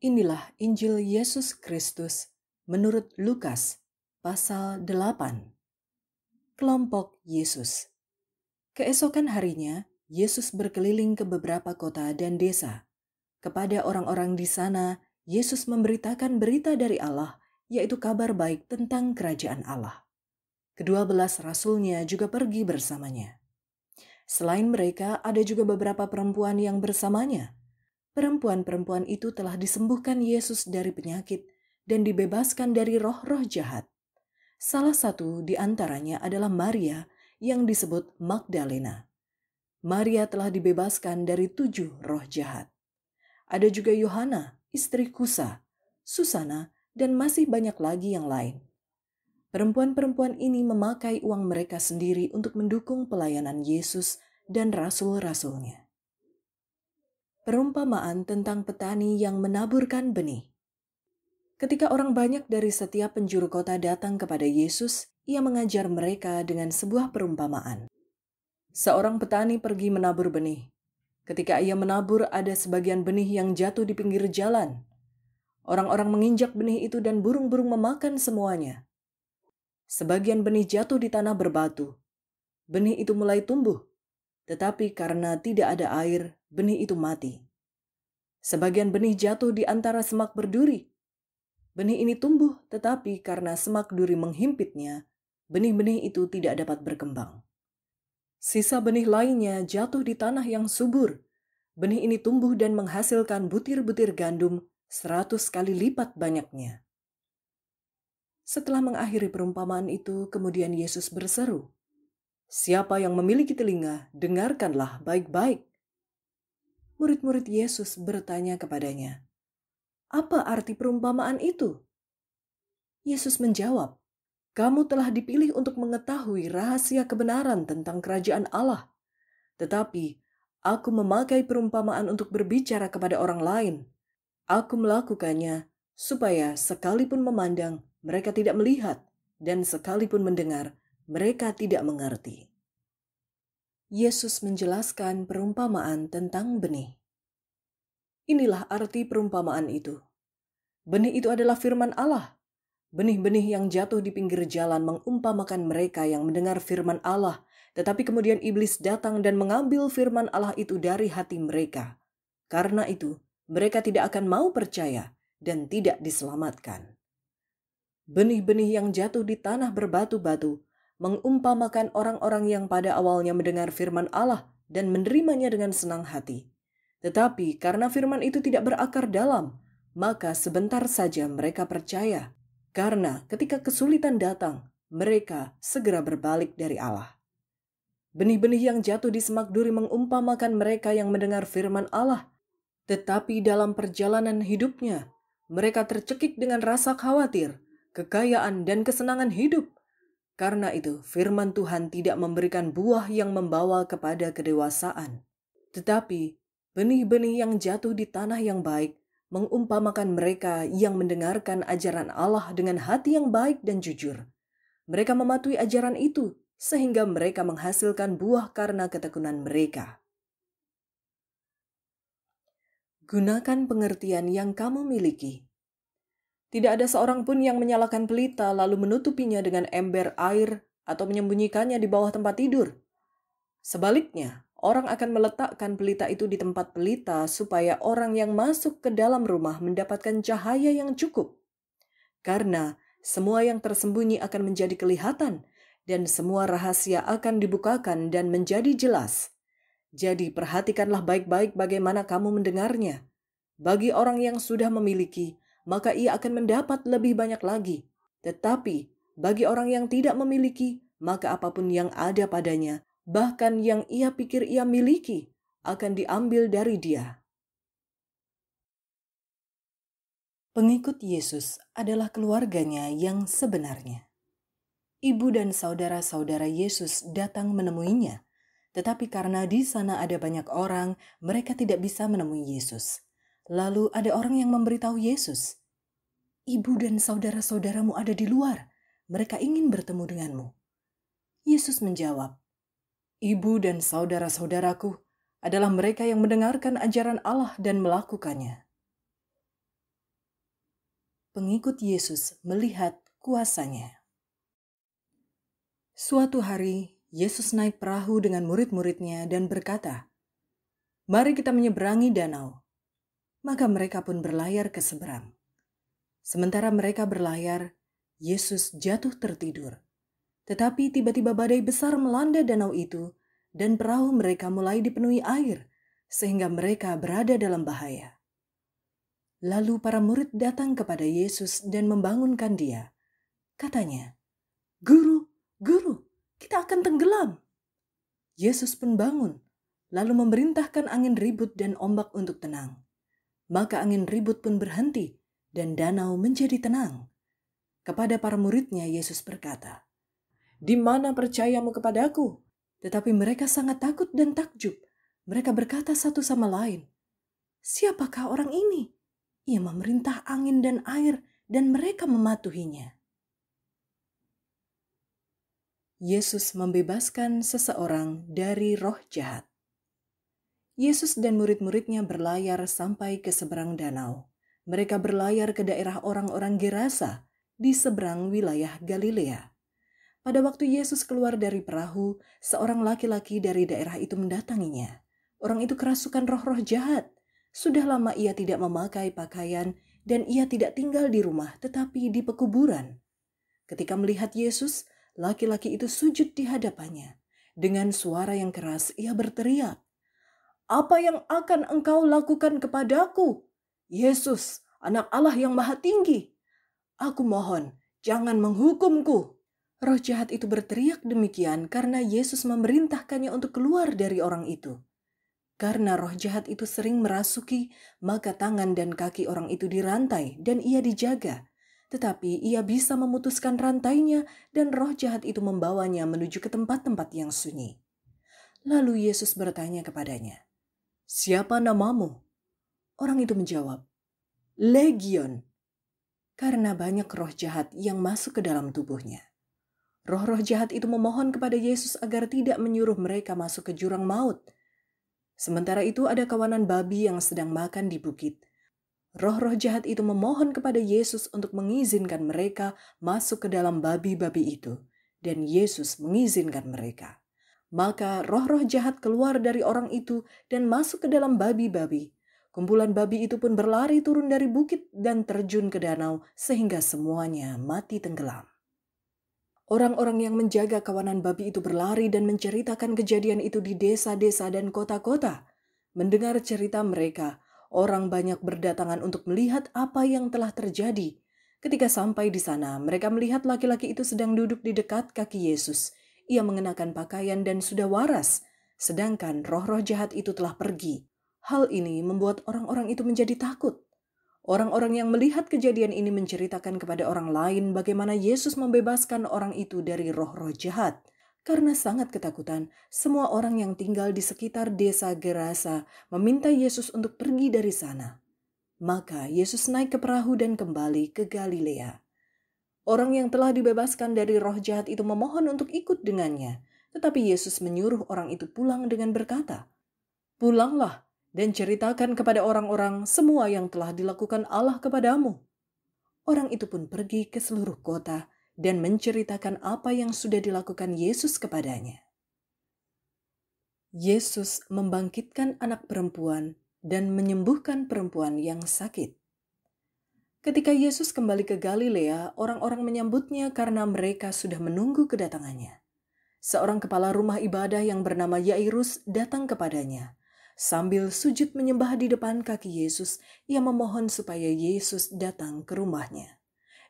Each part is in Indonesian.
Inilah Injil Yesus Kristus menurut Lukas pasal 8. Kelompok Yesus. Keesokan harinya, Yesus berkeliling ke beberapa kota dan desa. Kepada orang-orang di sana, Yesus memberitakan berita dari Allah, yaitu kabar baik tentang kerajaan Allah. Kedua belas rasulnya juga pergi bersamanya. Selain mereka, ada juga beberapa perempuan yang bersamanya – perempuan-perempuan itu telah disembuhkan Yesus dari penyakit dan dibebaskan dari roh-roh jahat. Salah satu di antaranya adalah Maria yang disebut Magdalena. Maria telah dibebaskan dari tujuh roh jahat. Ada juga Yohana, istri Kusa, Susana, dan masih banyak lagi yang lain. Perempuan-perempuan ini memakai uang mereka sendiri untuk mendukung pelayanan Yesus dan rasul-rasulnya perumpamaan tentang petani yang menaburkan benih. Ketika orang banyak dari setiap penjuru kota datang kepada Yesus, ia mengajar mereka dengan sebuah perumpamaan. Seorang petani pergi menabur benih. Ketika ia menabur, ada sebagian benih yang jatuh di pinggir jalan. Orang-orang menginjak benih itu dan burung-burung memakan semuanya. Sebagian benih jatuh di tanah berbatu. Benih itu mulai tumbuh, tetapi karena tidak ada air, benih itu mati. Sebagian benih jatuh di antara semak berduri. Benih ini tumbuh, tetapi karena semak duri menghimpitnya, benih-benih itu tidak dapat berkembang. Sisa benih lainnya jatuh di tanah yang subur. Benih ini tumbuh dan menghasilkan butir-butir gandum seratus kali lipat banyaknya. Setelah mengakhiri perumpamaan itu, kemudian Yesus berseru, Siapa yang memiliki telinga, dengarkanlah baik-baik murid-murid Yesus bertanya kepadanya, "Apa arti perumpamaan itu?" Yesus menjawab, "Kamu telah dipilih untuk mengetahui rahasia kebenaran tentang kerajaan Allah, tetapi aku memakai perumpamaan untuk berbicara kepada orang lain. Aku melakukannya supaya sekalipun memandang, mereka tidak melihat, dan sekalipun mendengar, mereka tidak mengerti." Yesus menjelaskan perumpamaan tentang benih. Inilah arti perumpamaan itu. Benih itu adalah firman Allah. Benih-benih yang jatuh di pinggir jalan mengumpamakan mereka yang mendengar firman Allah, tetapi kemudian iblis datang dan mengambil firman Allah itu dari hati mereka. Karena itu, mereka tidak akan mau percaya dan tidak diselamatkan. Benih-benih yang jatuh di tanah berbatu-batu mengumpamakan orang-orang yang pada awalnya mendengar firman Allah dan menerimanya dengan senang hati. Tetapi karena firman itu tidak berakar dalam, maka sebentar saja mereka percaya. Karena ketika kesulitan datang, mereka segera berbalik dari Allah. Benih-benih yang jatuh di semak duri mengumpamakan mereka yang mendengar firman Allah, tetapi dalam perjalanan hidupnya, mereka tercekik dengan rasa khawatir, kekayaan, dan kesenangan hidup – karena itu, firman Tuhan tidak memberikan buah yang membawa kepada kedewasaan, tetapi benih-benih yang jatuh di tanah yang baik mengumpamakan mereka yang mendengarkan ajaran Allah dengan hati yang baik dan jujur. Mereka mematuhi ajaran itu sehingga mereka menghasilkan buah karena ketekunan mereka. Gunakan pengertian yang kamu miliki tidak ada seorang pun yang menyalakan pelita lalu menutupinya dengan ember air atau menyembunyikannya di bawah tempat tidur. Sebaliknya, orang akan meletakkan pelita itu di tempat pelita supaya orang yang masuk ke dalam rumah mendapatkan cahaya yang cukup. Karena semua yang tersembunyi akan menjadi kelihatan dan semua rahasia akan dibukakan dan menjadi jelas. Jadi perhatikanlah baik-baik bagaimana kamu mendengarnya. Bagi orang yang sudah memiliki, maka ia akan mendapat lebih banyak lagi. Tetapi bagi orang yang tidak memiliki, maka apapun yang ada padanya, bahkan yang ia pikir ia miliki, akan diambil dari dia. Pengikut Yesus adalah keluarganya yang sebenarnya. Ibu dan saudara-saudara Yesus datang menemuinya, tetapi karena di sana ada banyak orang, mereka tidak bisa menemui Yesus. Lalu ada orang yang memberitahu Yesus, "Ibu dan saudara-saudaramu ada di luar. Mereka ingin bertemu denganmu." Yesus menjawab, "Ibu dan saudara-saudaraku adalah mereka yang mendengarkan ajaran Allah dan melakukannya." Pengikut Yesus melihat kuasanya. Suatu hari, Yesus naik perahu dengan murid-muridnya dan berkata, "Mari kita menyeberangi danau." maka mereka pun berlayar ke seberang. Sementara mereka berlayar, Yesus jatuh tertidur. Tetapi tiba-tiba badai besar melanda danau itu, dan perahu mereka mulai dipenuhi air, sehingga mereka berada dalam bahaya. Lalu para murid datang kepada Yesus dan membangunkan dia. Katanya, Guru, guru, kita akan tenggelam. Yesus pun bangun, lalu memerintahkan angin ribut dan ombak untuk tenang maka angin ribut pun berhenti dan danau menjadi tenang. Kepada para muridnya Yesus berkata, "Di mana percayamu kepadaku?" Tetapi mereka sangat takut dan takjub. Mereka berkata satu sama lain, "Siapakah orang ini? Ia memerintah angin dan air, dan mereka mematuhinya." Yesus membebaskan seseorang dari roh jahat. Yesus dan murid-muridnya berlayar sampai ke seberang danau. Mereka berlayar ke daerah orang-orang Gerasa di seberang wilayah Galilea. Pada waktu Yesus keluar dari perahu, seorang laki-laki dari daerah itu mendatanginya. Orang itu kerasukan roh-roh jahat. Sudah lama ia tidak memakai pakaian dan ia tidak tinggal di rumah tetapi di pekuburan. Ketika melihat Yesus, laki-laki itu sujud di hadapannya. Dengan suara yang keras, ia berteriak, apa yang akan engkau lakukan kepadaku? Yesus, anak Allah yang maha tinggi. Aku mohon, jangan menghukumku. Roh jahat itu berteriak demikian karena Yesus memerintahkannya untuk keluar dari orang itu. Karena roh jahat itu sering merasuki, maka tangan dan kaki orang itu dirantai dan ia dijaga. Tetapi ia bisa memutuskan rantainya dan roh jahat itu membawanya menuju ke tempat-tempat yang sunyi. Lalu Yesus bertanya kepadanya, Siapa namamu? Orang itu menjawab, Legion. Karena banyak roh jahat yang masuk ke dalam tubuhnya. Roh-roh jahat itu memohon kepada Yesus agar tidak menyuruh mereka masuk ke jurang maut. Sementara itu ada kawanan babi yang sedang makan di bukit. Roh-roh jahat itu memohon kepada Yesus untuk mengizinkan mereka masuk ke dalam babi-babi itu. Dan Yesus mengizinkan mereka maka roh-roh jahat keluar dari orang itu dan masuk ke dalam babi-babi. Kumpulan babi itu pun berlari turun dari bukit dan terjun ke danau sehingga semuanya mati tenggelam. Orang-orang yang menjaga kawanan babi itu berlari dan menceritakan kejadian itu di desa-desa dan kota-kota. Mendengar cerita mereka, orang banyak berdatangan untuk melihat apa yang telah terjadi. Ketika sampai di sana, mereka melihat laki-laki itu sedang duduk di dekat kaki Yesus – ia mengenakan pakaian dan sudah waras, sedangkan roh-roh jahat itu telah pergi. Hal ini membuat orang-orang itu menjadi takut. Orang-orang yang melihat kejadian ini menceritakan kepada orang lain bagaimana Yesus membebaskan orang itu dari roh-roh jahat. Karena sangat ketakutan, semua orang yang tinggal di sekitar desa Gerasa meminta Yesus untuk pergi dari sana. Maka Yesus naik ke perahu dan kembali ke Galilea. Orang yang telah dibebaskan dari roh jahat itu memohon untuk ikut dengannya, tetapi Yesus menyuruh orang itu pulang dengan berkata, "Pulanglah dan ceritakan kepada orang-orang semua yang telah dilakukan Allah kepadamu." Orang itu pun pergi ke seluruh kota dan menceritakan apa yang sudah dilakukan Yesus kepadanya. Yesus membangkitkan anak perempuan dan menyembuhkan perempuan yang sakit. Ketika Yesus kembali ke Galilea, orang-orang menyambutnya karena mereka sudah menunggu kedatangannya. Seorang kepala rumah ibadah yang bernama Yairus datang kepadanya. Sambil sujud menyembah di depan kaki Yesus, ia memohon supaya Yesus datang ke rumahnya.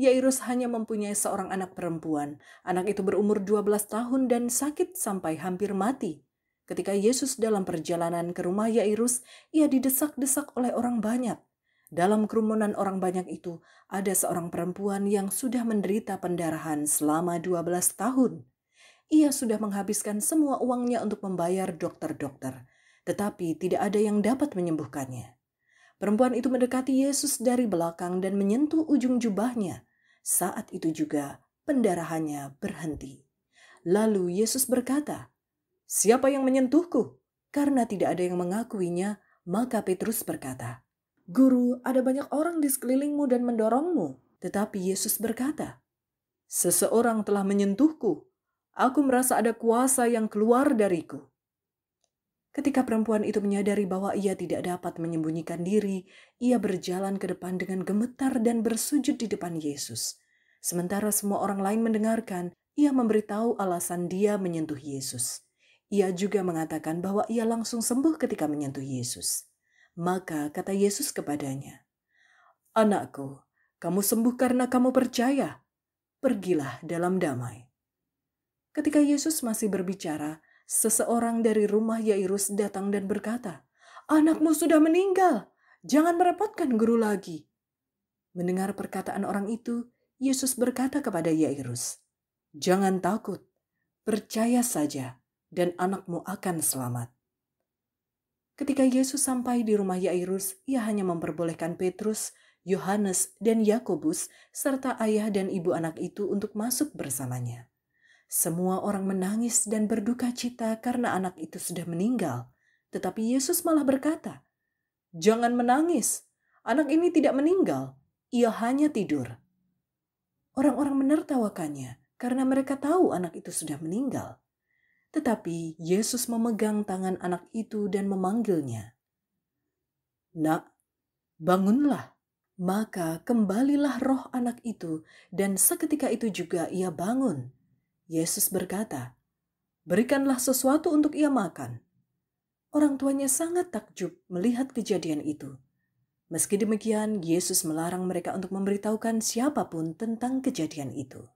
Yairus hanya mempunyai seorang anak perempuan. Anak itu berumur 12 tahun dan sakit sampai hampir mati. Ketika Yesus dalam perjalanan ke rumah Yairus, ia didesak-desak oleh orang banyak – dalam kerumunan orang banyak itu, ada seorang perempuan yang sudah menderita pendarahan selama 12 tahun. Ia sudah menghabiskan semua uangnya untuk membayar dokter-dokter, tetapi tidak ada yang dapat menyembuhkannya. Perempuan itu mendekati Yesus dari belakang dan menyentuh ujung jubahnya. Saat itu juga pendarahannya berhenti. Lalu Yesus berkata, "Siapa yang menyentuhku?" Karena tidak ada yang mengakuinya, maka Petrus berkata, Guru, ada banyak orang di sekelilingmu dan mendorongmu. Tetapi Yesus berkata, Seseorang telah menyentuhku. Aku merasa ada kuasa yang keluar dariku. Ketika perempuan itu menyadari bahwa ia tidak dapat menyembunyikan diri, ia berjalan ke depan dengan gemetar dan bersujud di depan Yesus. Sementara semua orang lain mendengarkan, ia memberitahu alasan dia menyentuh Yesus. Ia juga mengatakan bahwa ia langsung sembuh ketika menyentuh Yesus. Maka kata Yesus kepadanya, Anakku, kamu sembuh karena kamu percaya. Pergilah dalam damai. Ketika Yesus masih berbicara, seseorang dari rumah Yairus datang dan berkata, Anakmu sudah meninggal, jangan merepotkan guru lagi. Mendengar perkataan orang itu, Yesus berkata kepada Yairus, Jangan takut, percaya saja, dan anakmu akan selamat. Ketika Yesus sampai di rumah Yairus, ia hanya memperbolehkan Petrus, Yohanes, dan Yakobus serta ayah dan ibu anak itu untuk masuk bersamanya. Semua orang menangis dan berduka cita karena anak itu sudah meninggal. Tetapi Yesus malah berkata, "Jangan menangis. Anak ini tidak meninggal. Ia hanya tidur." Orang-orang menertawakannya karena mereka tahu anak itu sudah meninggal. Tetapi Yesus memegang tangan anak itu dan memanggilnya. Nak, bangunlah. Maka kembalilah roh anak itu dan seketika itu juga ia bangun. Yesus berkata, Berikanlah sesuatu untuk ia makan. Orang tuanya sangat takjub melihat kejadian itu. Meski demikian, Yesus melarang mereka untuk memberitahukan siapapun tentang kejadian itu.